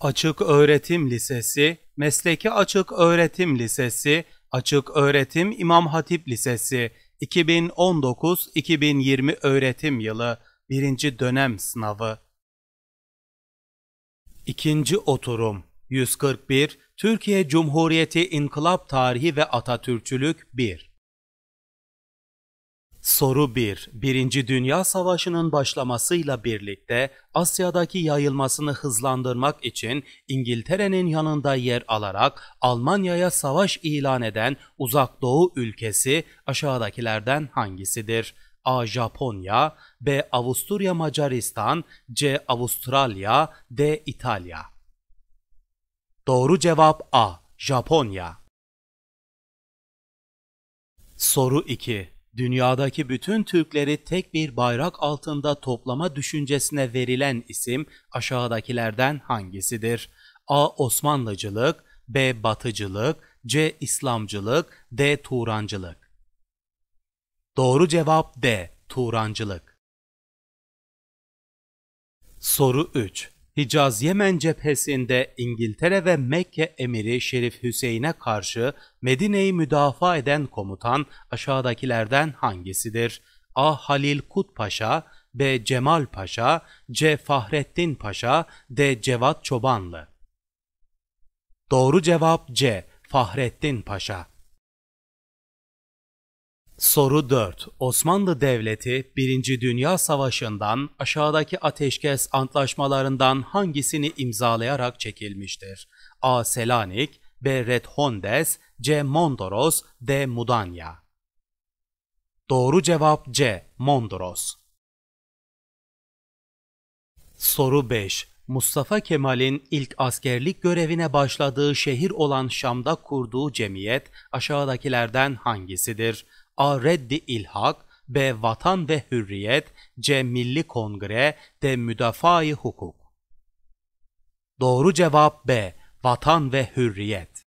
Açık Öğretim Lisesi, Mesleki Açık Öğretim Lisesi, Açık Öğretim İmam Hatip Lisesi 2019-2020 öğretim yılı Birinci dönem sınavı. İkinci oturum 141 Türkiye Cumhuriyeti İnkılap Tarihi ve Atatürkçülük 1 Soru 1. Birinci Dünya Savaşı'nın başlamasıyla birlikte Asya'daki yayılmasını hızlandırmak için İngiltere'nin yanında yer alarak Almanya'ya savaş ilan eden Uzak Doğu ülkesi aşağıdakilerden hangisidir? A. Japonya B. Avusturya Macaristan C. Avustralya D. İtalya Doğru cevap A. Japonya Soru 2 Dünyadaki bütün Türkleri tek bir bayrak altında toplama düşüncesine verilen isim aşağıdakilerden hangisidir? A. Osmanlıcılık, B. Batıcılık, C. İslamcılık, D. Turancılık. Doğru cevap D. Turancılık. Soru 3. Hicaz-Yemen cephesinde İngiltere ve Mekke emiri Şerif Hüseyin'e karşı Medine'yi müdafaa eden komutan aşağıdakilerden hangisidir? A. Halil Kut Paşa, B. Cemal Paşa, C. Fahrettin Paşa, D. Cevat Çobanlı. Doğru cevap C. Fahrettin Paşa. Soru 4. Osmanlı Devleti 1. Dünya Savaşı'ndan aşağıdaki ateşkes antlaşmalarından hangisini imzalayarak çekilmiştir? A. Selanik, B. Red Hondes, C. Mondros, D. Mudanya. Doğru cevap C. Mondros. Soru 5. Mustafa Kemal'in ilk askerlik görevine başladığı şehir olan Şam'da kurduğu cemiyet aşağıdakilerden hangisidir? A. Reddi ilhak B. Vatan ve Hürriyet C. Milli Kongre D. müdafaa Hukuk Doğru cevap B. Vatan ve Hürriyet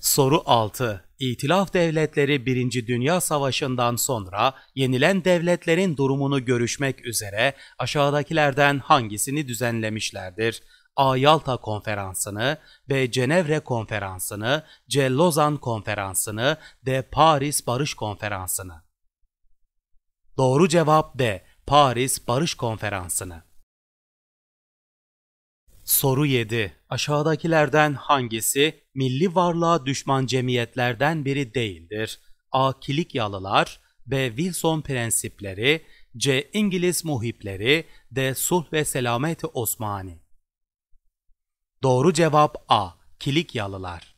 Soru 6. İtilaf devletleri 1. Dünya Savaşı'ndan sonra yenilen devletlerin durumunu görüşmek üzere aşağıdakilerden hangisini düzenlemişlerdir? A. Yalta Konferansı'nı, B. Cenevre Konferansı'nı, C. Lozan Konferansı'nı, D. Paris Barış Konferansı'nı. Doğru cevap D. Paris Barış Konferansı'nı. Soru 7. Aşağıdakilerden hangisi milli varlığa düşman cemiyetlerden biri değildir? A. Kilikyalılar, B. Wilson prensipleri, C. İngiliz muhipleri, D. Sulh ve Selameti Osmani. Doğru cevap A. Kilikyalılar.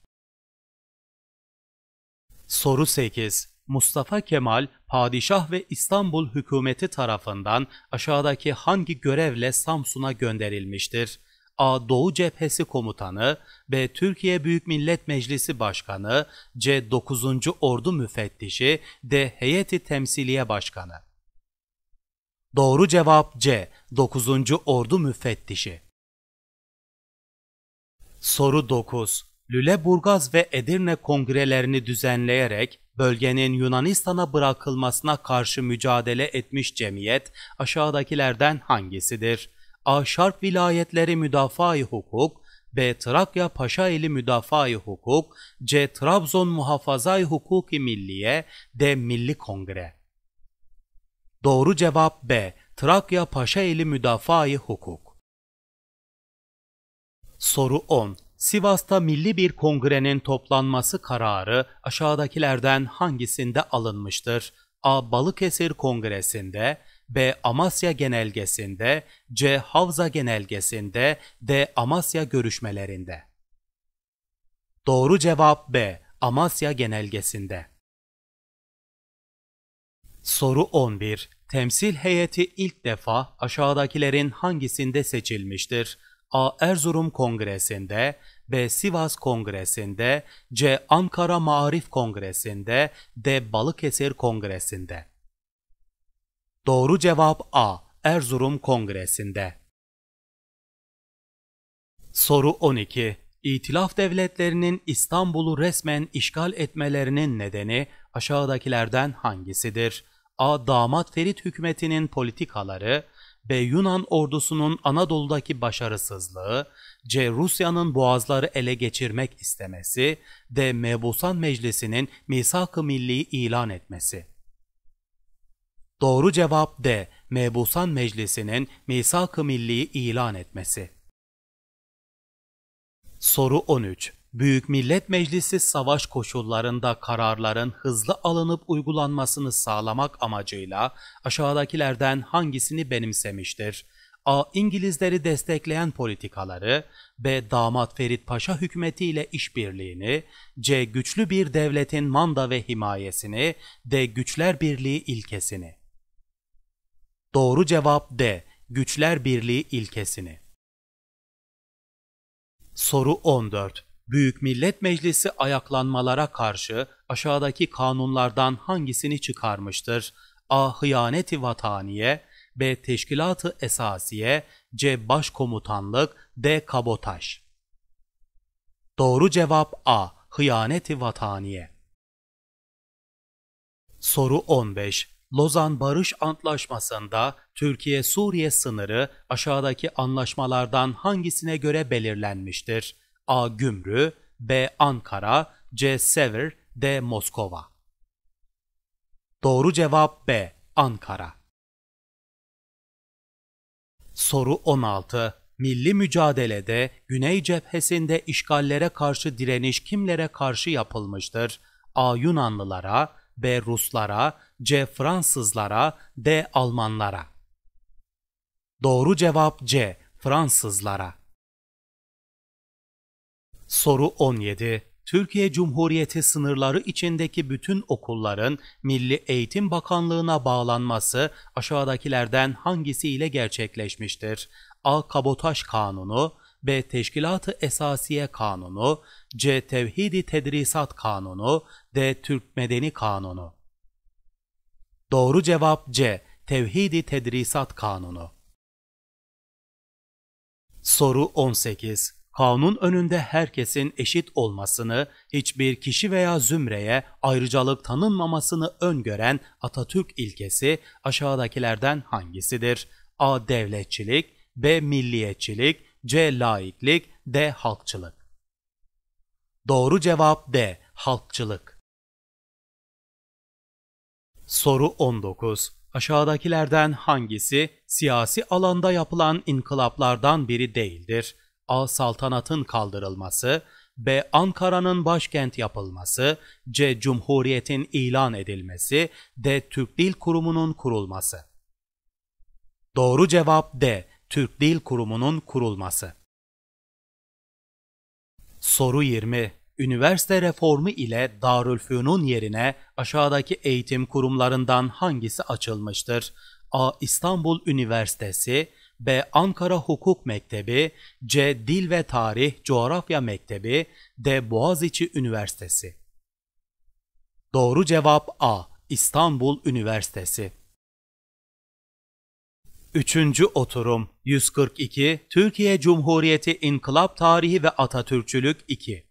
Soru 8. Mustafa Kemal, padişah ve İstanbul hükümeti tarafından aşağıdaki hangi görevle Samsun'a gönderilmiştir? A. Doğu Cephesi Komutanı, B. Türkiye Büyük Millet Meclisi Başkanı, C. 9. Ordu Müfettişi, D. Heyeti Temsiliye Başkanı. Doğru cevap C. 9. Ordu Müfettişi. Soru 9. Lüleburgaz ve Edirne kongrelerini düzenleyerek bölgenin Yunanistan'a bırakılmasına karşı mücadele etmiş cemiyet aşağıdakilerden hangisidir? A. Şark Vilayetleri Müdafaa-i Hukuk, B. Trakya Paşaeli Müdafaa-i Hukuk, C. Trabzon Muhafaza-i Hukuki Milliye, D. Milli Kongre. Doğru cevap B. Trakya Paşaeli Müdafaa-i Hukuk. Soru 10. Sivas'ta milli bir kongrenin toplanması kararı aşağıdakilerden hangisinde alınmıştır? A. Balıkesir Kongresi'nde, B. Amasya Genelgesi'nde, C. Havza Genelgesi'nde, D. Amasya görüşmelerinde. Doğru cevap B. Amasya Genelgesi'nde. Soru 11. Temsil heyeti ilk defa aşağıdakilerin hangisinde seçilmiştir? A. Erzurum Kongresi'nde, B. Sivas Kongresi'nde, C. Ankara Maarif Kongresi'nde, D. Balıkesir Kongresi'nde. Doğru cevap A. Erzurum Kongresi'nde. Soru 12. İtilaf devletlerinin İstanbul'u resmen işgal etmelerinin nedeni aşağıdakilerden hangisidir? A. Damat Ferit hükümetinin politikaları, B. Yunan ordusunun Anadolu'daki başarısızlığı, C. Rusya'nın boğazları ele geçirmek istemesi, D. Mebusan Meclisi'nin misak-ı milli ilan etmesi. Doğru cevap D. Mebusan Meclisi'nin misak-ı milli ilan etmesi. Soru 13 Büyük Millet Meclisi savaş koşullarında kararların hızlı alınıp uygulanmasını sağlamak amacıyla aşağıdakilerden hangisini benimsemiştir? A. İngilizleri destekleyen politikaları, B. Damat Ferit Paşa hükümeti ile işbirliğini, C. Güçlü bir devletin manda ve himayesini, D. Güçler Birliği ilkesini. Doğru cevap D. Güçler Birliği ilkesini. Soru 14. Büyük Millet Meclisi ayaklanmalara karşı aşağıdaki kanunlardan hangisini çıkarmıştır? A. Hıyaneti vataniye, B. Teşkilatı esasiye, C. Başkomutanlık, D. Kabotaj. Doğru cevap A. Hıyaneti vataniye. Soru 15. Lozan Barış Antlaşması'nda Türkiye-Suriye sınırı aşağıdaki anlaşmalardan hangisine göre belirlenmiştir? A. Gümrü, B. Ankara, C. Sever, D. Moskova. Doğru cevap B. Ankara. Soru 16. Milli mücadelede Güney cephesinde işgallere karşı direniş kimlere karşı yapılmıştır? A. Yunanlılara, B. Ruslara, C. Fransızlara, D. Almanlara. Doğru cevap C. Fransızlara. Soru 17. Türkiye Cumhuriyeti sınırları içindeki bütün okulların Milli Eğitim Bakanlığı'na bağlanması aşağıdakilerden hangisiyle gerçekleşmiştir? A. Kabotaj Kanunu B. Teşkilat-ı Esasiye Kanunu C. Tevhidi Tedrisat Kanunu D. Türk Medeni Kanunu Doğru cevap C. Tevhidi Tedrisat Kanunu Soru 18 kanun önünde herkesin eşit olmasını, hiçbir kişi veya zümreye ayrıcalık tanınmamasını öngören Atatürk ilkesi aşağıdakilerden hangisidir? A. Devletçilik, B. Milliyetçilik, C. Laiklik, D. Halkçılık. Doğru cevap D. Halkçılık. Soru 19. Aşağıdakilerden hangisi siyasi alanda yapılan inkılaplardan biri değildir? A. Saltanatın kaldırılması, B. Ankara'nın başkent yapılması, C. Cumhuriyetin ilan edilmesi, D. Türk Dil Kurumu'nun kurulması. Doğru cevap D. Türk Dil Kurumu'nun kurulması. Soru 20. Üniversite reformu ile Darülfünun yerine aşağıdaki eğitim kurumlarından hangisi açılmıştır? A. İstanbul Üniversitesi, B. Ankara Hukuk Mektebi, C. Dil ve Tarih Coğrafya Mektebi, D. Boğaziçi Üniversitesi. Doğru cevap A. İstanbul Üniversitesi. Üçüncü oturum 142 Türkiye Cumhuriyeti İnkılap Tarihi ve Atatürkçülük 2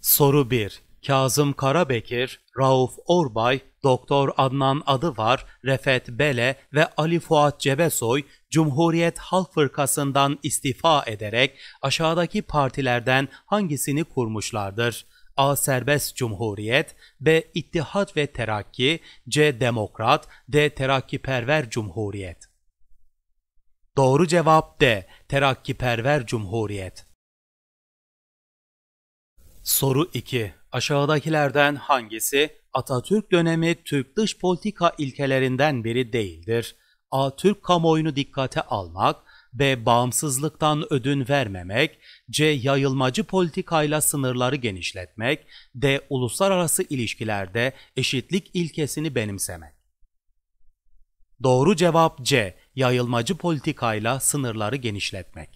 Soru 1 Kazım Karabekir, Rauf Orbay, Doktor Adnan Adı var, Refet Bele ve Ali Fuat Cebesoy, Cumhuriyet Halk Fırkası'ndan istifa ederek aşağıdaki partilerden hangisini kurmuşlardır? A. Serbest Cumhuriyet, B. İttihat ve Terakki, C. Demokrat, D. Terakkiperver Cumhuriyet. Doğru cevap D. Terakkiperver Cumhuriyet. Soru 2. Aşağıdakilerden hangisi Atatürk dönemi Türk dış politika ilkelerinden biri değildir? A. Türk kamuoyunu dikkate almak, B. Bağımsızlıktan ödün vermemek, C. Yayılmacı politikayla sınırları genişletmek, D. Uluslararası ilişkilerde eşitlik ilkesini benimsemek. Doğru cevap C. Yayılmacı politikayla sınırları genişletmek.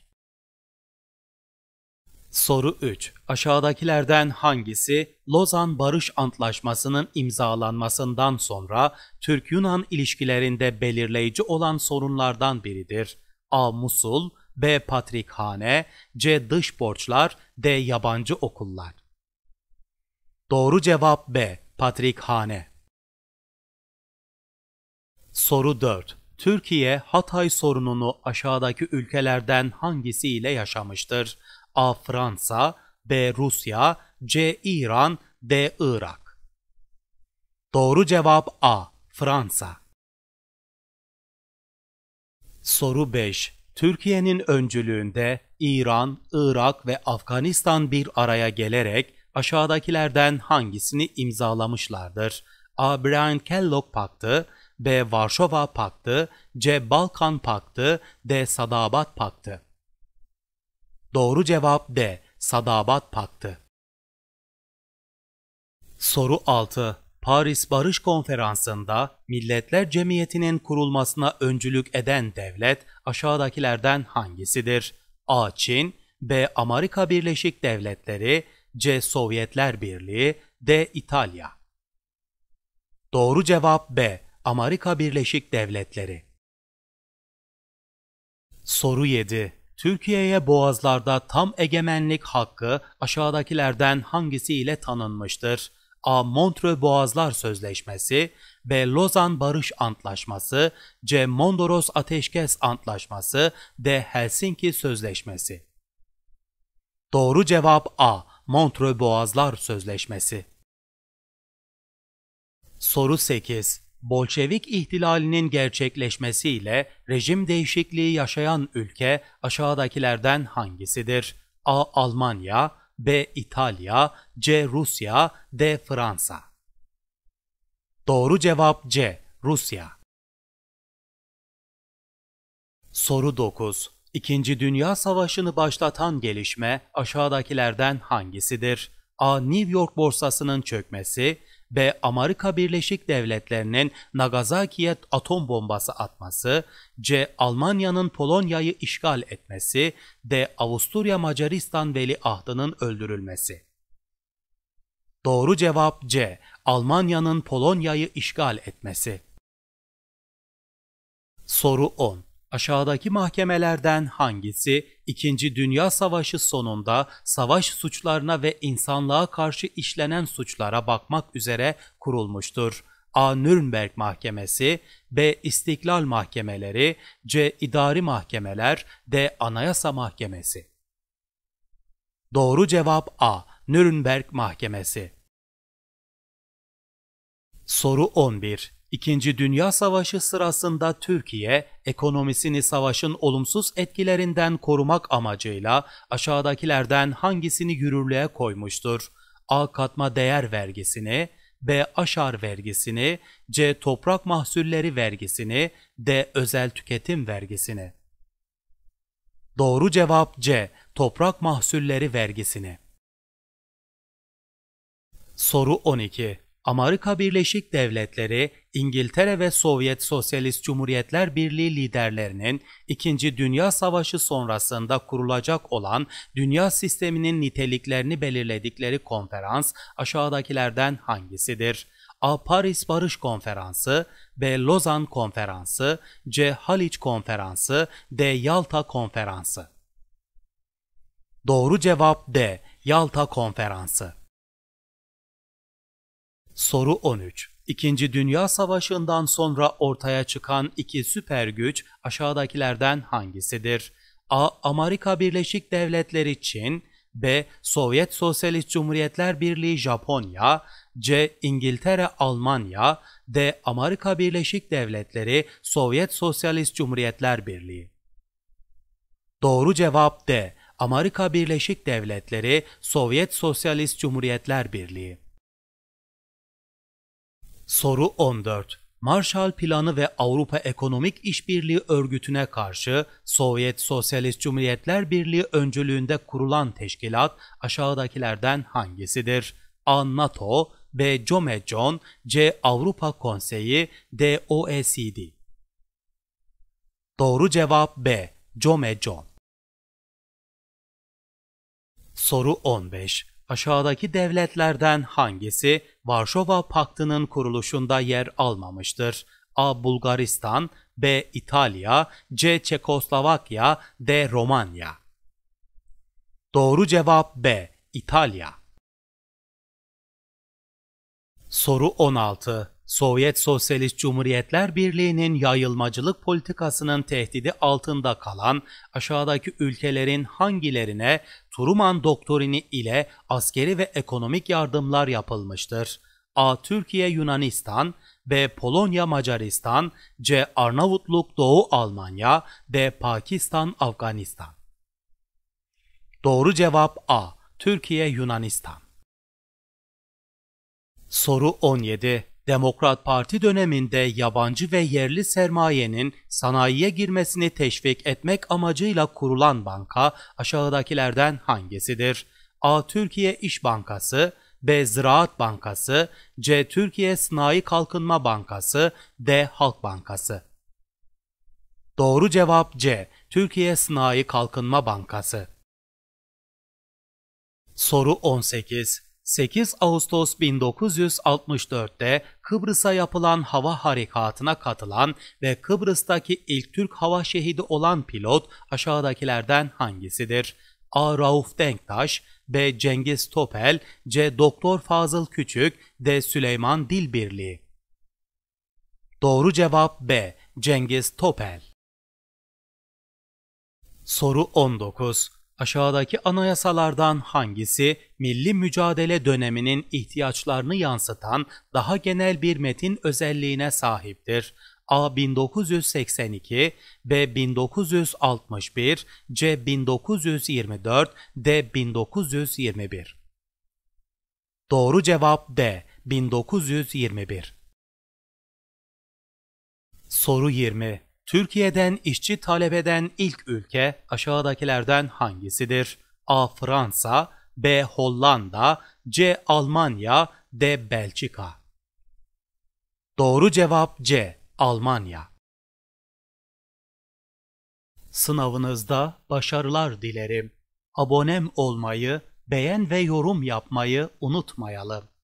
Soru 3. Aşağıdakilerden hangisi Lozan Barış Antlaşması'nın imzalanmasından sonra Türk-Yunan ilişkilerinde belirleyici olan sorunlardan biridir? A. Musul, B. Patrikhane, C. Dış borçlar, D. Yabancı okullar. Doğru cevap B. Patrikhane. Soru 4. Türkiye Hatay sorununu aşağıdaki ülkelerden hangisiyle yaşamıştır? A. Fransa, B. Rusya, C. İran, D. Irak. Doğru cevap A. Fransa. Soru 5. Türkiye'nin öncülüğünde İran, Irak ve Afganistan bir araya gelerek aşağıdakilerden hangisini imzalamışlardır? A. Bryan-Kellogg Paktı, B. Varşova Paktı, C. Balkan Paktı, D. Sadabat Paktı. Doğru cevap D. Sadabat Paktı. Soru 6. Paris Barış Konferansı'nda Milletler Cemiyeti'nin kurulmasına öncülük eden devlet aşağıdakilerden hangisidir? A. Çin, B. Amerika Birleşik Devletleri, C. Sovyetler Birliği, D. İtalya. Doğru cevap B. Amerika Birleşik Devletleri. Soru 7. Türkiye'ye boğazlarda tam egemenlik hakkı aşağıdakilerden ile tanınmıştır? A. Montreux Boğazlar Sözleşmesi, B. Lozan Barış Antlaşması, C. Mondros Ateşkes Antlaşması, D. Helsinki Sözleşmesi. Doğru cevap A. Montreux Boğazlar Sözleşmesi. Soru 8. Bolşevik ihtilalinin gerçekleşmesiyle rejim değişikliği yaşayan ülke aşağıdakilerden hangisidir? A. Almanya B. İtalya C. Rusya D. Fransa Doğru cevap C. Rusya Soru 9 İkinci Dünya Savaşı'nı başlatan gelişme aşağıdakilerden hangisidir? A. New York borsasının çökmesi ve Amerika Birleşik Devletleri'nin Nagasaki'ye atom bombası atması, C. Almanya'nın Polonya'yı işgal etmesi, D. Avusturya Macaristan veliahdının öldürülmesi. Doğru cevap C. Almanya'nın Polonya'yı işgal etmesi. Soru 10 Aşağıdaki mahkemelerden hangisi 2. Dünya Savaşı sonunda savaş suçlarına ve insanlığa karşı işlenen suçlara bakmak üzere kurulmuştur? A. Nürnberg Mahkemesi, B. İstiklal Mahkemeleri, C. İdari Mahkemeler, D. Anayasa Mahkemesi. Doğru cevap A. Nürnberg Mahkemesi. Soru 11. İkinci Dünya Savaşı sırasında Türkiye, ekonomisini savaşın olumsuz etkilerinden korumak amacıyla aşağıdakilerden hangisini yürürlüğe koymuştur? A. Katma değer vergisini, B. Aşar vergisini, C. Toprak mahsulleri vergisini, D. Özel tüketim vergisini. Doğru cevap C. Toprak mahsulleri vergisini. Soru 12 Amerika Birleşik Devletleri, İngiltere ve Sovyet Sosyalist Cumhuriyetler Birliği liderlerinin İkinci Dünya Savaşı sonrasında kurulacak olan dünya sisteminin niteliklerini belirledikleri konferans aşağıdakilerden hangisidir? A. Paris Barış Konferansı, B. Lozan Konferansı, C. Haliç Konferansı, D. Yalta Konferansı. Doğru cevap D. Yalta Konferansı. Soru 13. İkinci Dünya Savaşı'ndan sonra ortaya çıkan iki süper güç aşağıdakilerden hangisidir? A. Amerika Birleşik Devletleri Çin B. Sovyet Sosyalist Cumhuriyetler Birliği Japonya C. İngiltere Almanya D. Amerika Birleşik Devletleri Sovyet Sosyalist Cumhuriyetler Birliği Doğru cevap D. Amerika Birleşik Devletleri Sovyet Sosyalist Cumhuriyetler Birliği Soru 14. Marshall Planı ve Avrupa Ekonomik İşbirliği Örgütü'ne karşı Sovyet Sosyalist Cumhuriyetler Birliği öncülüğünde kurulan teşkilat aşağıdakilerden hangisidir? A. NATO, B. Comecon, C. Avrupa Konseyi, D. OECD. Doğru cevap B. Comecon. Soru 15. Aşağıdaki devletlerden hangisi Varşova Paktı'nın kuruluşunda yer almamıştır? A. Bulgaristan, B. İtalya, C. Çekoslovakya, D. Romanya. Doğru cevap B. İtalya. Soru 16. Sovyet Sosyalist Cumhuriyetler Birliği'nin yayılmacılık politikasının tehdidi altında kalan aşağıdaki ülkelerin hangilerine Truman doktrini ile askeri ve ekonomik yardımlar yapılmıştır? A. Türkiye Yunanistan B. Polonya Macaristan C. Arnavutluk Doğu Almanya D. Pakistan Afganistan Doğru cevap A. Türkiye Yunanistan Soru 17 Demokrat Parti döneminde yabancı ve yerli sermayenin sanayiye girmesini teşvik etmek amacıyla kurulan banka aşağıdakilerden hangisidir? A. Türkiye İş Bankası, B. Ziraat Bankası, C. Türkiye Sanayi Kalkınma Bankası, D. Halk Bankası. Doğru cevap C. Türkiye Sanayi Kalkınma Bankası. Soru 18 8 Ağustos 1964'te Kıbrıs'a yapılan hava harekatına katılan ve Kıbrıs'taki ilk Türk hava şehidi olan pilot aşağıdakilerden hangisidir? A. Rauf Denktaş, B. Cengiz Topel, C. Doktor Fazıl Küçük, D. Süleyman Dilbirli. Doğru cevap B. Cengiz Topel. Soru 19. Aşağıdaki anayasalardan hangisi milli mücadele döneminin ihtiyaçlarını yansıtan daha genel bir metin özelliğine sahiptir? A 1982, B 1961, C 1924, D 1921. Doğru cevap D 1921. Soru 20 Türkiye'den işçi talep eden ilk ülke aşağıdakilerden hangisidir? A. Fransa, B. Hollanda, C. Almanya, D. Belçika. Doğru cevap C. Almanya. Sınavınızda başarılar dilerim. Abonem olmayı, beğen ve yorum yapmayı unutmayalım.